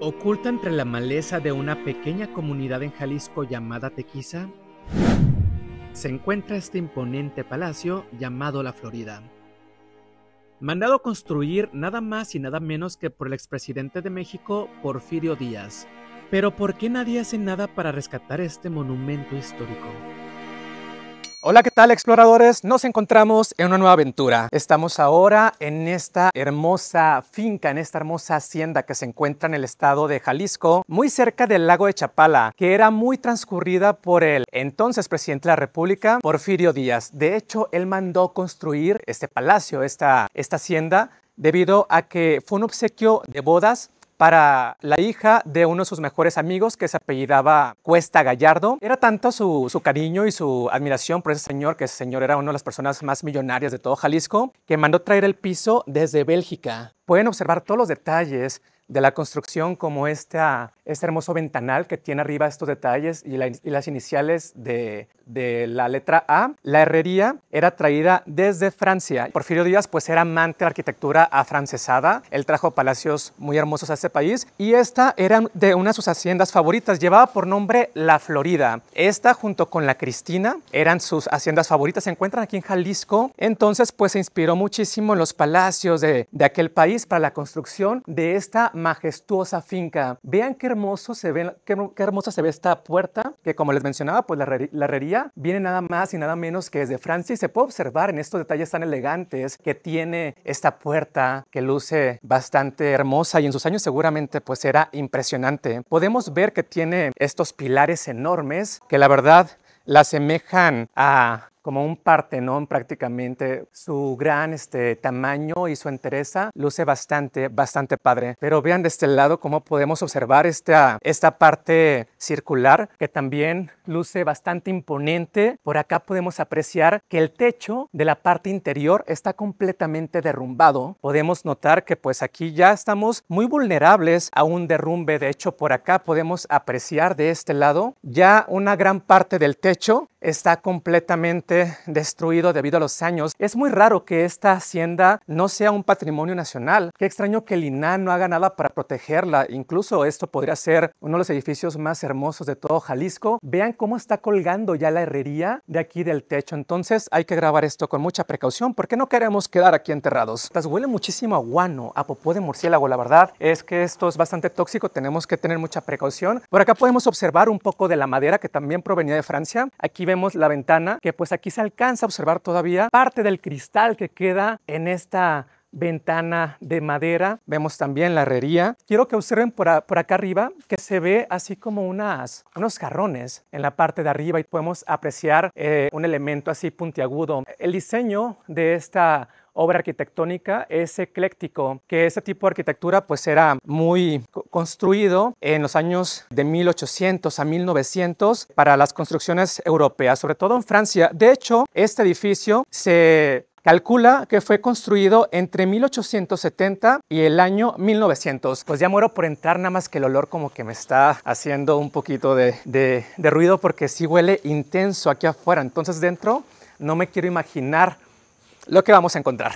Oculta entre la maleza de una pequeña comunidad en Jalisco llamada Tequiza, se encuentra este imponente palacio llamado La Florida. Mandado construir nada más y nada menos que por el expresidente de México, Porfirio Díaz. Pero ¿por qué nadie hace nada para rescatar este monumento histórico? Hola, ¿qué tal exploradores? Nos encontramos en una nueva aventura. Estamos ahora en esta hermosa finca, en esta hermosa hacienda que se encuentra en el estado de Jalisco, muy cerca del lago de Chapala, que era muy transcurrida por el entonces presidente de la República, Porfirio Díaz. De hecho, él mandó construir este palacio, esta, esta hacienda, debido a que fue un obsequio de bodas para la hija de uno de sus mejores amigos que se apellidaba Cuesta Gallardo. Era tanto su, cariño y su admiración por ese señor, que ese señor era una de las personas más millonarias de todo Jalisco, que mandó traer el piso desde Bélgica. Pueden observar todos los detalles de la construcción como esta, este hermoso ventanal que tiene arriba estos detalles y, las iniciales de, la letra A. La herrería era traída desde Francia. Porfirio Díaz pues era amante de la arquitectura afrancesada. Él trajo palacios muy hermosos a este país y esta era de una de sus haciendas favoritas. Llevaba por nombre La Florida. Esta junto con la Cristina eran sus haciendas favoritas. Se encuentran aquí en Jalisco. Entonces pues se inspiró muchísimo en los palacios de, de aquel país para la construcción de esta majestuosa finca. Vean qué hermoso se ve, qué, hermosa se ve esta puerta, que como les mencionaba, pues la, herrería viene nada más y nada menos que desde Francia y se puede observar en estos detalles tan elegantes que tiene esta puerta que luce bastante hermosa y en sus años seguramente pues era impresionante. Podemos ver que tiene estos pilares enormes que la verdad la asemejan a como un partenón prácticamente. Su gran este, tamaño y su entereza luce bastante, bastante padre. Pero vean de este lado cómo podemos observar esta, esta parte circular que también luce bastante imponente. Por acá podemos apreciar que el techo de la parte interior está completamente derrumbado. Podemos notar que pues aquí ya estamos muy vulnerables a un derrumbe. De hecho, por acá podemos apreciar de este lado ya una gran parte del techo está completamente destruido debido a los años. Es muy raro que esta hacienda no sea un patrimonio nacional. Qué extraño que el INAH no haga nada para protegerla. Incluso esto podría ser uno de los edificios más hermosos de todo Jalisco. Vean cómo está colgando ya la herrería de aquí del techo. Entonces hay que grabar esto con mucha precaución porque no queremos quedar aquí enterrados. Las huele muchísimo a guano, a popó de murciélago. La verdad es que esto es bastante tóxico. Tenemos que tener mucha precaución. Por acá podemos observar un poco de la madera que también provenía de Francia. Aquí vemos la ventana, que pues aquí se alcanza a observar todavía parte del cristal que queda en esta ventana de madera. Vemos también la herrería. Quiero que observen por, por acá arriba que se ve así como unas, unos jarrones en la parte de arriba y podemos apreciar eh, un elemento así puntiagudo. El diseño de esta obra arquitectónica es ecléctico, que ese tipo de arquitectura pues era muy construido en los años de 1800 a 1900 para las construcciones europeas, sobre todo en Francia. De hecho, este edificio se Calcula que fue construido entre 1870 y el año 1900. Pues ya muero por entrar, nada más que el olor como que me está haciendo un poquito de, de, de ruido porque sí huele intenso aquí afuera. Entonces dentro no me quiero imaginar lo que vamos a encontrar.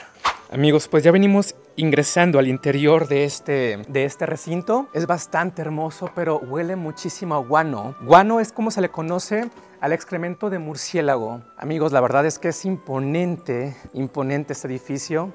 Amigos, pues ya venimos ingresando al interior de este, de este recinto. Es bastante hermoso, pero huele muchísimo a guano. Guano es como se le conoce al excremento de murciélago. Amigos, la verdad es que es imponente, imponente este edificio.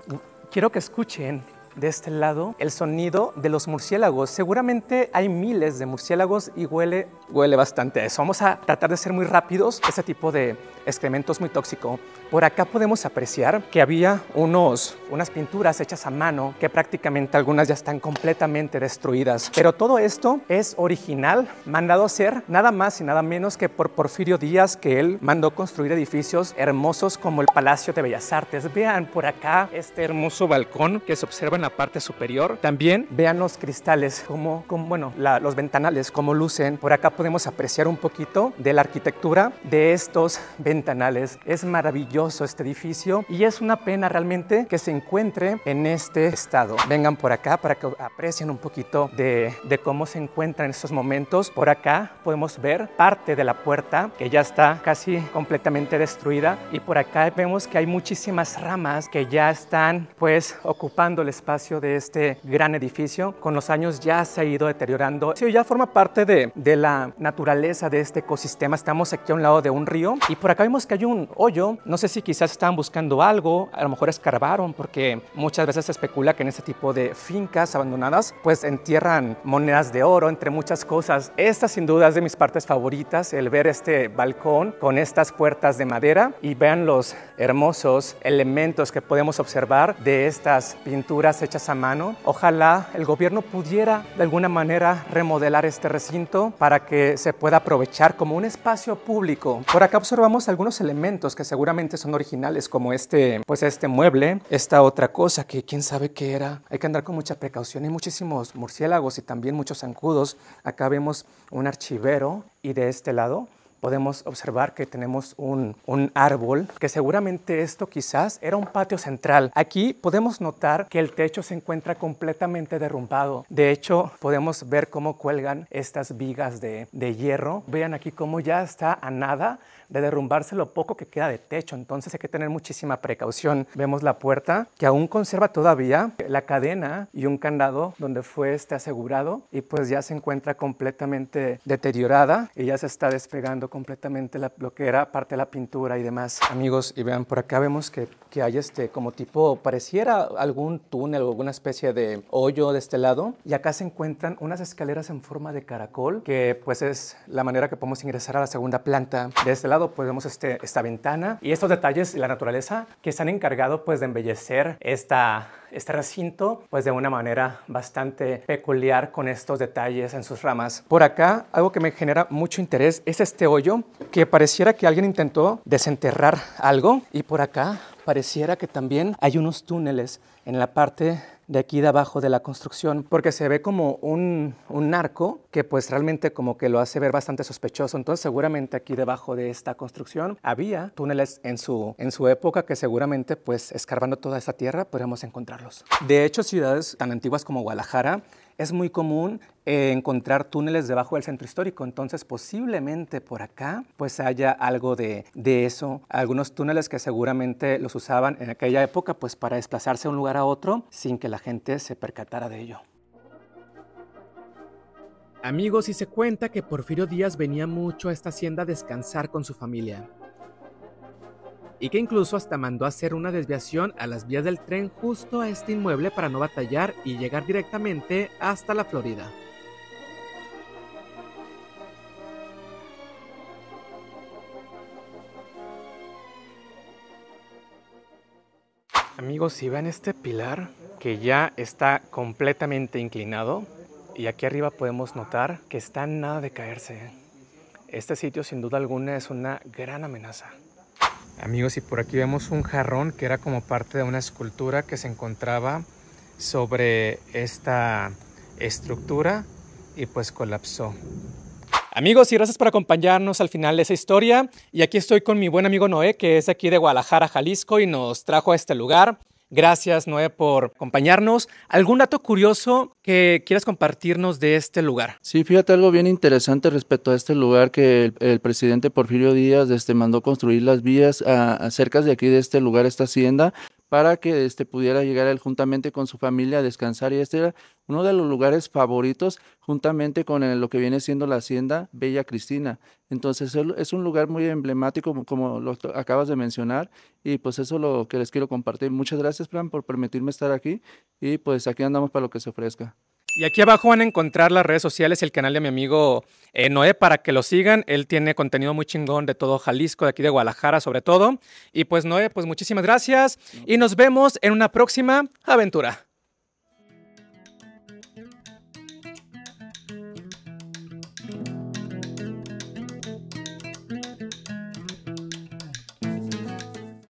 Quiero que escuchen de este lado el sonido de los murciélagos. Seguramente hay miles de murciélagos y huele huele bastante a eso. Vamos a tratar de ser muy rápidos. Este tipo de excremento es muy tóxico. Por acá podemos apreciar que había unos, unas pinturas hechas a mano que prácticamente algunas ya están completamente destruidas. Pero todo esto es original, mandado a ser nada más y nada menos que por Porfirio Díaz, que él mandó construir edificios hermosos como el Palacio de Bellas Artes. Vean por acá este hermoso balcón que se observa en la parte superior. También vean los cristales, como, como bueno, los ventanales, cómo lucen. Por acá podemos apreciar un poquito de la arquitectura de estos ventanales. Es maravilloso este edificio y es una pena realmente que se encuentre en este estado. Vengan por acá para que aprecien un poquito de, de cómo se encuentra en estos momentos. Por acá podemos ver parte de la puerta que ya está casi completamente destruida y por acá vemos que hay muchísimas ramas que ya están pues ocupando el espacio de este gran edificio. Con los años ya se ha ido deteriorando. Sí, ya forma parte de, de la naturaleza de este ecosistema. Estamos aquí a un lado de un río y por acá vemos que hay un hoyo. No sé si quizás estaban buscando algo, a lo mejor escarbaron, porque muchas veces se especula que en este tipo de fincas abandonadas, pues entierran monedas de oro, entre muchas cosas. Esta sin duda es de mis partes favoritas, el ver este balcón con estas puertas de madera y vean los hermosos elementos que podemos observar de estas pinturas hechas a mano. Ojalá el gobierno pudiera de alguna manera remodelar este recinto para que se pueda aprovechar como un espacio público. Por acá observamos algunos elementos que seguramente son originales, como este, pues este mueble, esta otra cosa que quién sabe qué era. Hay que andar con mucha precaución. Hay muchísimos murciélagos y también muchos zancudos. Acá vemos un archivero y de este lado podemos observar que tenemos un, un, árbol, que seguramente esto quizás era un patio central. Aquí podemos notar que el techo se encuentra completamente derrumbado. De hecho, podemos ver cómo cuelgan estas vigas de, de hierro. Vean aquí cómo ya está a nada de derrumbarse lo poco que queda de techo. Entonces hay que tener muchísima precaución. Vemos la puerta que aún conserva todavía la cadena y un candado donde fue este asegurado y pues ya se encuentra completamente deteriorada y ya se está despegando completamente la, lo que era parte de la pintura y demás. Amigos, y vean, por acá vemos que, que hay este como tipo, pareciera algún túnel o alguna especie de hoyo de este lado y acá se encuentran unas escaleras en forma de caracol que pues es la manera que podemos ingresar a la segunda planta de este lado pues vemos este, esta ventana y estos detalles y la naturaleza que se han encargado pues de embellecer esta, este recinto pues de una manera bastante peculiar con estos detalles en sus ramas. Por acá algo que me genera mucho interés es este hoyo que pareciera que alguien intentó desenterrar algo y por acá pareciera que también hay unos túneles en la parte de aquí debajo de la construcción, porque se ve como un, un arco que pues realmente como que lo hace ver bastante sospechoso. Entonces seguramente aquí debajo de esta construcción había túneles en su, en su época que seguramente pues escarbando toda esta tierra podríamos encontrarlos. De hecho, ciudades tan antiguas como Guadalajara, es muy común eh, encontrar túneles debajo del centro histórico, entonces posiblemente por acá pues haya algo de, de, eso, algunos túneles que seguramente los usaban en aquella época pues para desplazarse de un lugar a otro sin que la gente se percatara de ello. Amigos, y se cuenta que Porfirio Díaz venía mucho a esta hacienda a descansar con su familia y que incluso hasta mandó a hacer una desviación a las vías del tren justo a este inmueble para no batallar y llegar directamente hasta la Florida. Amigos, si ven este pilar que ya está completamente inclinado y aquí arriba podemos notar que está nada de caerse. ¿eh? Este sitio sin duda alguna es una gran amenaza. Amigos, y por aquí vemos un jarrón que era como parte de una escultura que se encontraba sobre esta estructura y pues colapsó. Amigos, y gracias por acompañarnos al final de esa historia. Y aquí estoy con mi buen amigo Noé, que es aquí de Guadalajara, Jalisco, y nos trajo a este lugar Gracias, Noé, por acompañarnos. ¿Algún dato curioso que quieras compartirnos de este lugar? Sí, fíjate algo bien interesante respecto a este lugar que el, presidente Porfirio Díaz este, mandó construir las vías cerca de aquí de este lugar, esta hacienda para que este, pudiera llegar él juntamente con su familia a descansar. Y este era uno de los lugares favoritos juntamente con lo que viene siendo la hacienda Bella Cristina. Entonces es un lugar muy emblemático como, lo acabas de mencionar y pues eso es lo que les quiero compartir. Muchas gracias, Fran, por permitirme estar aquí y pues aquí andamos para lo que se ofrezca. Y aquí abajo van a encontrar las redes sociales y el canal de mi amigo eh, Noé para que lo sigan. Él tiene contenido muy chingón de todo Jalisco, de aquí de Guadalajara sobre todo. Y pues Noé, pues muchísimas gracias y nos vemos en una próxima aventura.